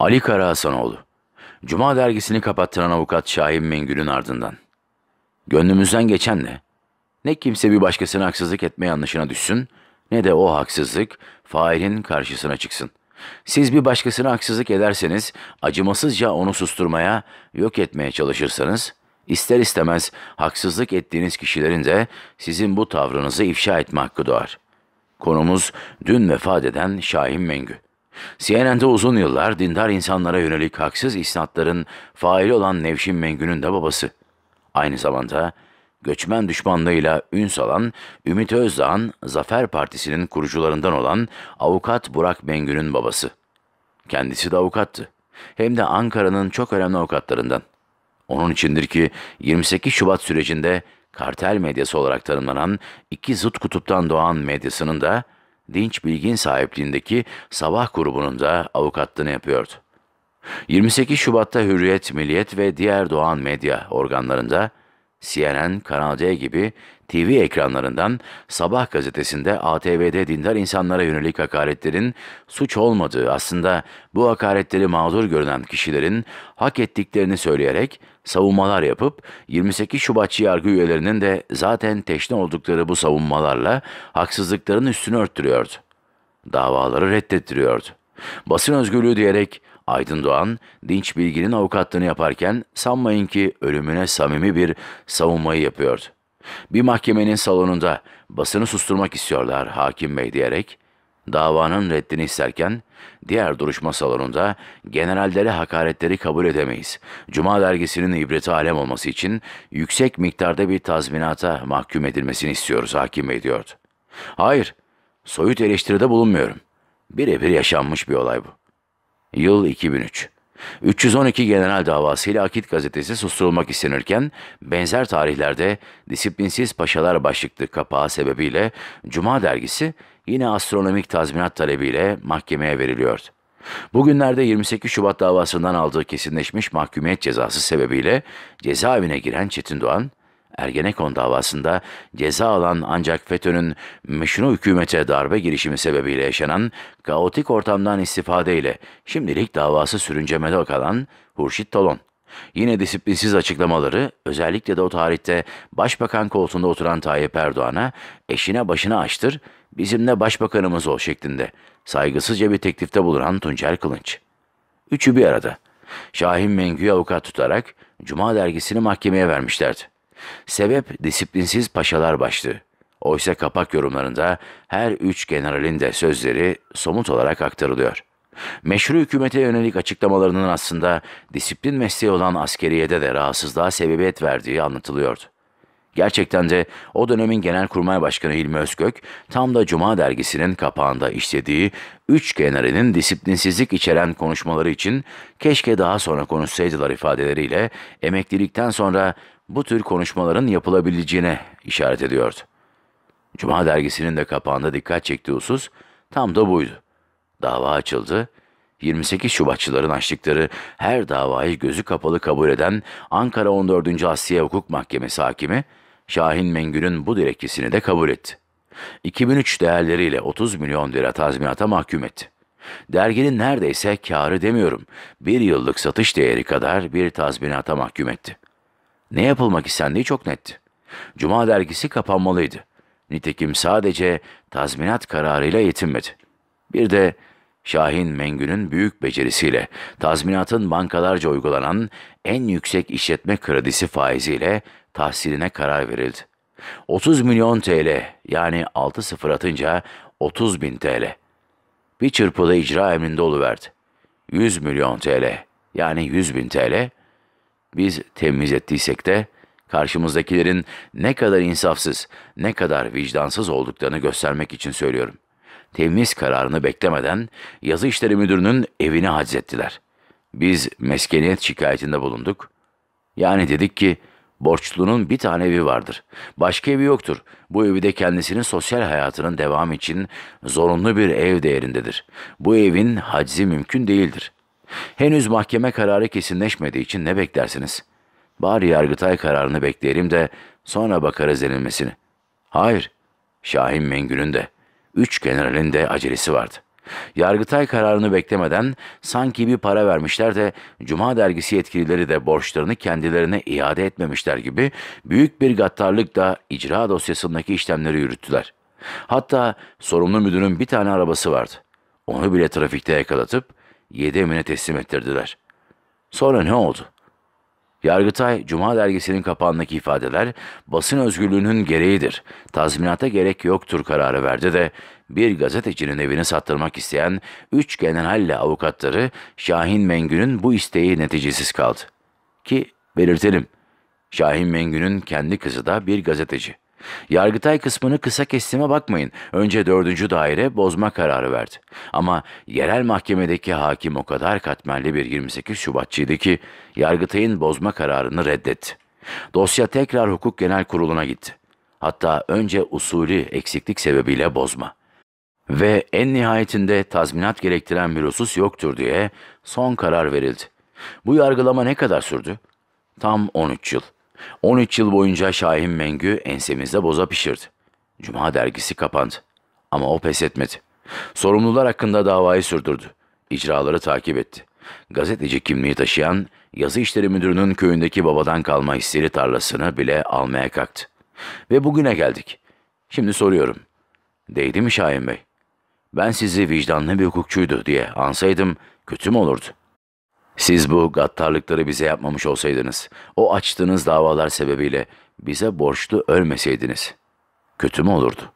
Ali Kara Hasanoğlu. Cuma dergisini kapattıran avukat Şahin Mengül'ün ardından. Gönlümüzden geçen ne? Ne kimse bir başkasına haksızlık etme yanlışına düşsün, ne de o haksızlık failin karşısına çıksın. Siz bir başkasına haksızlık ederseniz, acımasızca onu susturmaya, yok etmeye çalışırsanız, ister istemez haksızlık ettiğiniz kişilerin de sizin bu tavrınızı ifşa etme hakkı doğar. Konumuz dün vefat eden Şahin Mengü. CNN'de uzun yıllar dindar insanlara yönelik haksız isnatların faili olan Nevşin Mengü'nün de babası. Aynı zamanda göçmen düşmanlığıyla ün salan Ümit Özdağ'ın Zafer Partisi'nin kurucularından olan avukat Burak Mengü'nün babası. Kendisi de avukattı. Hem de Ankara'nın çok önemli avukatlarından. Onun içindir ki 28 Şubat sürecinde kartel medyası olarak tanımlanan iki zıt kutuptan doğan medyasının da Dinç Bilgin sahipliğindeki Sabah grubunun da avukatlığını yapıyordu. 28 Şubat'ta Hürriyet, Milliyet ve diğer Doğan medya organlarında CNN, Kanal D gibi TV ekranlarından Sabah gazetesinde ATV'de dindar insanlara yönelik hakaretlerin suç olmadığı aslında bu hakaretleri mağdur görünen kişilerin hak ettiklerini söyleyerek savunmalar yapıp 28 Şubatçı yargı üyelerinin de zaten teşne oldukları bu savunmalarla haksızlıkların üstünü örttürüyordu. Davaları reddettiriyordu. Basın özgürlüğü diyerek Aydın Doğan, Dinç Bilgi'nin avukatlığını yaparken sanmayın ki ölümüne samimi bir savunmayı yapıyordu. Bir mahkemenin salonunda basını susturmak istiyorlar hakim bey diyerek davanın reddini isterken, diğer duruşma salonunda generallere hakaretleri kabul edemeyiz. Cuma dergisinin ibreti alem olması için yüksek miktarda bir tazminata mahkum edilmesini istiyoruz hakim bey diyordu. Hayır, soyut eleştiride bulunmuyorum. Birebir yaşanmış bir olay bu. Yıl 2003. 312 General davasıyla ile Akit gazetesi susturulmak istenirken benzer tarihlerde Disiplinsiz Paşalar başlıklı kapağı sebebiyle Cuma dergisi yine astronomik tazminat talebiyle mahkemeye veriliyordu. Bugünlerde 28 Şubat davasından aldığı kesinleşmiş mahkumiyet cezası sebebiyle cezaevine giren Çetin Doğan, Ergenekon davasında ceza alan ancak FETÖ'nün meşru hükümete darbe girişimi sebebiyle yaşanan kaotik ortamdan istifadeyle şimdilik davası sürüncemede kalan Hurşit Talon. Yine disiplinsiz açıklamaları özellikle de o tarihte başbakan koltuğunda oturan Tayyip Erdoğan'a eşine başını açtır, bizimle başbakanımız ol şeklinde saygısızca bir teklifte bulunan Tuncer Kılınç. Üçü bir arada. Şahin Mengü'yü avukat tutarak Cuma dergisini mahkemeye vermişlerdi. Sebep disiplinsiz paşalar başlığı. Oysa kapak yorumlarında her üç generalin de sözleri somut olarak aktarılıyor. Meşru hükümete yönelik açıklamalarının aslında disiplin mesleği olan askeriyede de rahatsızlığa sebebiyet verdiği anlatılıyordu. Gerçekten de o dönemin Genelkurmay Başkanı Hilmi Özkök tam da Cuma dergisinin kapağında işlediği üç generalin disiplinsizlik içeren konuşmaları için keşke daha sonra konuşsaydılar ifadeleriyle emeklilikten sonra bu tür konuşmaların yapılabileceğine işaret ediyordu. Cuma dergisinin de kapağında dikkat çektiği husus tam da buydu. Dava açıldı. 28 Şubatçıların açtıkları her davayı gözü kapalı kabul eden Ankara 14. Asya Hukuk Mahkemesi hakimi Şahin Mengü'nün bu dilekçesini de kabul etti. 2003 değerleriyle 30 milyon lira tazminata mahkum etti. Derginin neredeyse karı demiyorum, bir yıllık satış değeri kadar bir tazminata mahkum etti. Ne yapılmak istendiği çok netti. Cuma dergisi kapanmalıydı. Nitekim sadece tazminat kararıyla yetinmedi. Bir de Şahin Mengü'nün büyük becerisiyle tazminatın bankalarca uygulanan en yüksek işletme kredisi faiziyle tahsiline karar verildi. 30 milyon TL yani 6 sıfır atınca 30 bin TL. Bir çırpıda icra emrinde oluverdi. 100 milyon TL yani 100 bin TL biz temiz ettiysek de karşımızdakilerin ne kadar insafsız, ne kadar vicdansız olduklarını göstermek için söylüyorum. Temiz kararını beklemeden yazı işleri müdürünün evine haczettiler. Biz meskeniyet şikayetinde bulunduk. Yani dedik ki borçlunun bir tane evi vardır. Başka evi yoktur. Bu evi de kendisinin sosyal hayatının devamı için zorunlu bir ev değerindedir. Bu evin haczi mümkün değildir. Henüz mahkeme kararı kesinleşmediği için ne beklersiniz? Bari Yargıtay kararını bekleyelim de sonra bakarız denilmesini. Hayır, Şahin Mengü'nün de, üç generalin de acelesi vardı. Yargıtay kararını beklemeden sanki bir para vermişler de Cuma dergisi yetkilileri de borçlarını kendilerine iade etmemişler gibi büyük bir gaddarlıkla icra dosyasındaki işlemleri yürüttüler. Hatta sorumlu müdürün bir tane arabası vardı. Onu bile trafikte yakalatıp yedi emine teslim ettirdiler. Sonra ne oldu? Yargıtay, Cuma dergisinin kapağındaki ifadeler basın özgürlüğünün gereğidir, tazminata gerek yoktur kararı verdi de bir gazetecinin evini sattırmak isteyen üç generalle avukatları Şahin Mengü'nün bu isteği neticesiz kaldı. Ki belirtelim, Şahin Mengü'nün kendi kızı da bir gazeteci. Yargıtay kısmını kısa kestime bakmayın. Önce dördüncü daire bozma kararı verdi. Ama yerel mahkemedeki hakim o kadar katmerli bir 28 Şubatçıydı ki Yargıtay'ın bozma kararını reddetti. Dosya tekrar Hukuk Genel Kurulu'na gitti. Hatta önce usulü eksiklik sebebiyle bozma. Ve en nihayetinde tazminat gerektiren bir husus yoktur diye son karar verildi. Bu yargılama ne kadar sürdü? Tam 13 yıl. 13 yıl boyunca Şahin Mengü ensemizde boza pişirdi. Cuma dergisi kapandı. Ama o pes etmedi. Sorumlular hakkında davayı sürdürdü. İcraları takip etti. Gazeteci kimliği taşıyan yazı işleri müdürünün köyündeki babadan kalma hisleri tarlasını bile almaya kalktı. Ve bugüne geldik. Şimdi soruyorum. Değdi mi Şahin Bey? Ben sizi vicdanlı bir hukukçuydu diye ansaydım kötü mü olurdu? Siz bu gaddarlıkları bize yapmamış olsaydınız, o açtığınız davalar sebebiyle bize borçlu ölmeseydiniz, kötü mü olurdu?''